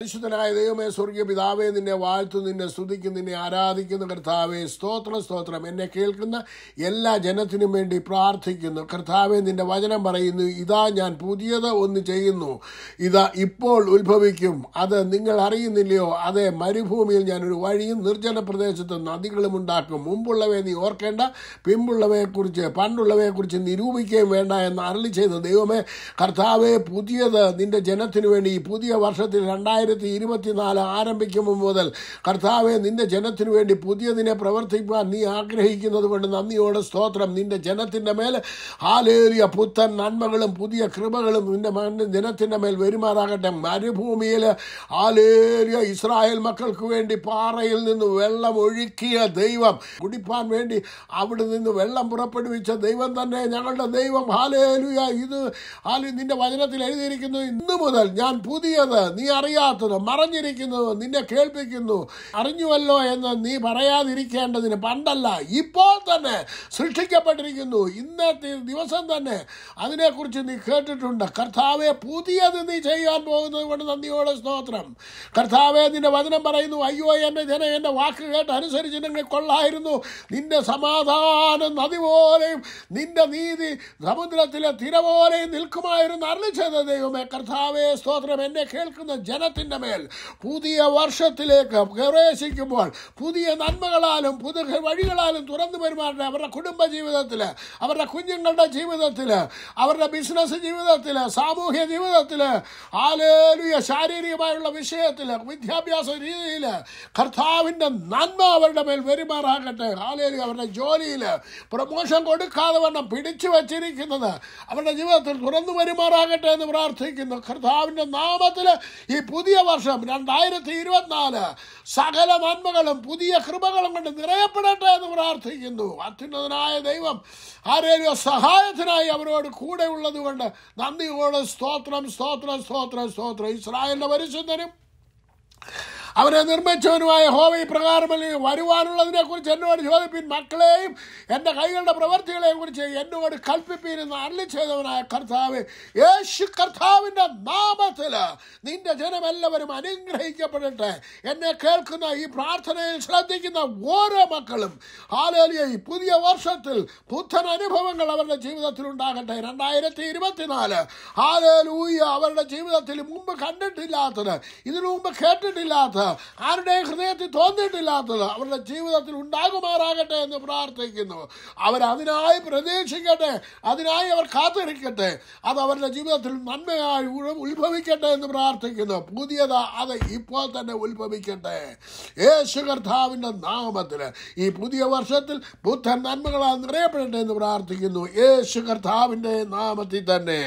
പരിശുദ്ധനായ ദൈവമേ സ്വർഗീയ പിതാവേ നിന്നെ വാഴ്ത്തു നിന്നെ സ്തുതിക്കും നിന്നെ ആരാധിക്കുന്ന കർത്താവേ സ്തോത്രം സ്തോത്രം എന്നെ കേൾക്കുന്ന എല്ലാ ജനത്തിനും വേണ്ടി പ്രാർത്ഥിക്കുന്നു കർത്താവെ നിന്റെ വചനം പറയുന്നു ഇതാ ഞാൻ പുതിയത് ഒന്ന് ചെയ്യുന്നു ഇതാ ഇപ്പോൾ ഉത്ഭവിക്കും അത് നിങ്ങൾ അറിയുന്നില്ലയോ അതെ മരുഭൂമിയിൽ ഞാൻ ഒരു വഴിയും നിർജ്ജന പ്രദേശത്ത് നദികളും ഉണ്ടാക്കും മുമ്പുള്ളവയെ നീ ഓർക്കേണ്ട പിമ്പുള്ളവയെക്കുറിച്ച് പണ്ടുള്ളവയെക്കുറിച്ച് നിരൂപിക്കുകയും വേണ്ട എന്ന് അരളി ചെയ്ത ദൈവമേ കർത്താവെ പുതിയത് നിന്റെ ജനത്തിനു വേണ്ടി ഈ പുതിയ വർഷത്തിൽ രണ്ടായിരം രണ്ടായിരത്തി ഇരുപത്തിനാല് ആരംഭിക്കുമ്പോൾ മുതൽ കർത്താവെ നിന്റെ ജനത്തിനു വേണ്ടി പുതിയതിനെ പ്രവർത്തിക്കുവാൻ നീ ആഗ്രഹിക്കുന്നത് കൊണ്ട് നന്ദിയോടെ സ്തോത്രം നിന്റെ ജനത്തിൻ്റെ മേൽ ഹാലേറിയ പുത്തൻ നന്മകളും പുതിയ കൃപകളും നിന്റെ ജനത്തിൻ്റെ മേൽ വരുമാറാകട്ടെ മരുഭൂമിയിൽ ഹാലേലിയ ഇസ്രായേൽ മക്കൾക്ക് വേണ്ടി പാറയിൽ നിന്ന് വെള്ളം ഒഴുക്കിയ ദൈവം കുടിപ്പാൻ വേണ്ടി അവിടെ നിന്ന് വെള്ളം പുറപ്പെടുവിച്ച ദൈവം തന്നെ ഞങ്ങളുടെ ദൈവം ഹാലേലുയ ഇത് ഹാലി നിന്റെ വചനത്തിൽ എഴുതിയിരിക്കുന്നു ഇന്നു മുതൽ ഞാൻ പുതിയത് നീ അറിയാ അറിയാത്തത് മറഞ്ഞിരിക്കുന്നത് നിന്നെ കേൾപ്പിക്കുന്നു അറിഞ്ഞുവല്ലോ എന്ന് നീ പറയാതിരിക്കേണ്ടതിന് പണ്ടല്ല ഇപ്പോൾ തന്നെ സൃഷ്ടിക്കപ്പെട്ടിരിക്കുന്നു ഇന്നത്തെ ദിവസം തന്നെ അതിനെക്കുറിച്ച് നീ കേട്ടിട്ടുണ്ട് കർത്താവെ പുതിയത് നീ ചെയ്യാൻ പോകുന്നത് കൊണ്ട് നന്ദിയോടെ സ്തോത്രം കർത്താവെ നിന്റെ വചനം പറയുന്നു അയ്യോ എൻ്റെ ജനം എൻ്റെ വാക്ക് കേട്ട് നിങ്ങൾ കൊള്ളായിരുന്നു നിന്റെ സമാധാനം നദി പോലെയും നിന്റെ നീതി സമുദ്രത്തിലെ തിര പോലെയും നിൽക്കുമായിരുന്നു അറിയിച്ചത് ദൈവമേ കർത്താവെ സ്തോത്രം എന്നെ കേൾക്കുന്ന ജനത്തിന് കുടുംബത്തിൻ്റെ മേൽ പുതിയ വർഷത്തിലേക്ക് പ്രവേശിക്കുമ്പോൾ പുതിയ നന്മകളാലും പുതിയ വഴികളാലും തുറന്നു പെരുമാറേണ്ട അവരുടെ കുടുംബ ജീവിതത്തിൽ അവരുടെ കുഞ്ഞുങ്ങളുടെ ജീവിതത്തിൽ അവരുടെ ബിസിനസ് ജീവിതത്തിൽ സാമൂഹ്യ ജീവിതത്തിൽ ആലേലിയ ശാരീരികമായുള്ള വിഷയത്തിൽ വിദ്യാഭ്യാസ രീതിയിൽ കർത്താവിൻ്റെ നന്മ അവരുടെ മേൽ പെരുമാറാകട്ടെ ആലേലു അവരുടെ ജോലിയിൽ പ്രൊമോഷൻ കൊടുക്കാതെ വണ്ണം പിടിച്ചു വച്ചിരിക്കുന്നത് അവരുടെ ജീവിതത്തിൽ തുറന്നു പെരുമാറാകട്ടെ എന്ന് പ്രാർത്ഥിക്കുന്നു കർത്താവിൻ്റെ നാമത്തിൽ ഈ പുതിയ പുതിയ വർഷം രണ്ടായിരത്തി ഇരുപത്തിനാല് സകല നന്മകളും പുതിയ കൃപകളും കൊണ്ട് നിറയപ്പെടട്ടെ എന്ന് പ്രാർത്ഥിക്കുന്നു അത്യുന്നതനായ ദൈവം ആരെയോ സഹായത്തിനായി അവരോട് കൂടെ ഉള്ളതുകൊണ്ട് നന്ദിയോട് സ്തോത്രം സ്തോത്രം സ്തോത്രം സ്തോത്രം ഇസ്രായേലിൻ്റെ പരിശുദ്ധനും അവരെ നിർമ്മിച്ചവനുമായ ഹോവി പ്രകാരമല്ലേ വരുവാനുള്ളതിനെ കുറിച്ച് എന്നോട് ചോദിപ്പിൻ മക്കളെയും എൻ്റെ കൈകളുടെ പ്രവർത്തികളെയും കുറിച്ച് എന്നോട് കൽപ്പിപ്പീൻ എന്ന് അള്ളി ചെയ്തവനായ കർത്താവ് യേശു കർത്താവിൻ്റെ നാമത്തിൽ നിന്റെ ജനമെല്ലാവരും അനുഗ്രഹിക്കപ്പെടട്ടെ എന്നെ കേൾക്കുന്ന ഈ പ്രാർത്ഥനയിൽ ശ്രദ്ധിക്കുന്ന ഓരോ മക്കളും ഹാലേലിയ ഈ പുതിയ വർഷത്തിൽ പുത്തൻ അനുഭവങ്ങൾ അവരുടെ ജീവിതത്തിൽ ഉണ്ടാകട്ടെ രണ്ടായിരത്തി ഇരുപത്തിനാല് ആലോലൂയ അവരുടെ ജീവിതത്തിൽ മുമ്പ് കണ്ടിട്ടില്ലാത്തത് ഇതിനു മുമ്പ് കേട്ടിട്ടില്ലാത്ത ആരുടെ ഹൃദയത്തിൽ തോന്നിയിട്ടില്ലാത്തത് അവരുടെ ജീവിതത്തിൽ ഉണ്ടാകുമാറാകട്ടെ എന്ന് പ്രാർത്ഥിക്കുന്നു അതിനായി പ്രതീക്ഷിക്കട്ടെ അതിനായി അവർ കാത്തിരിക്കട്ടെ അത് അവരുടെ ജീവിതത്തിൽ നന്മയായി ഉത്ഭവിക്കട്ടെ എന്ന് പ്രാർത്ഥിക്കുന്നു പുതിയത് അത് ഇപ്പോൾ തന്നെ ഉത്ഭവിക്കട്ടെ യേശു കർത്താവിൻ്റെ നാമത്തിൽ ഈ പുതിയ വർഷത്തിൽ ബുദ്ധൻ നന്മകളാൽ നിറയപ്പെടട്ടെ എന്ന് പ്രാർത്ഥിക്കുന്നു യേശു കർത്താവിൻ്റെ നാമത്തിൽ തന്നെ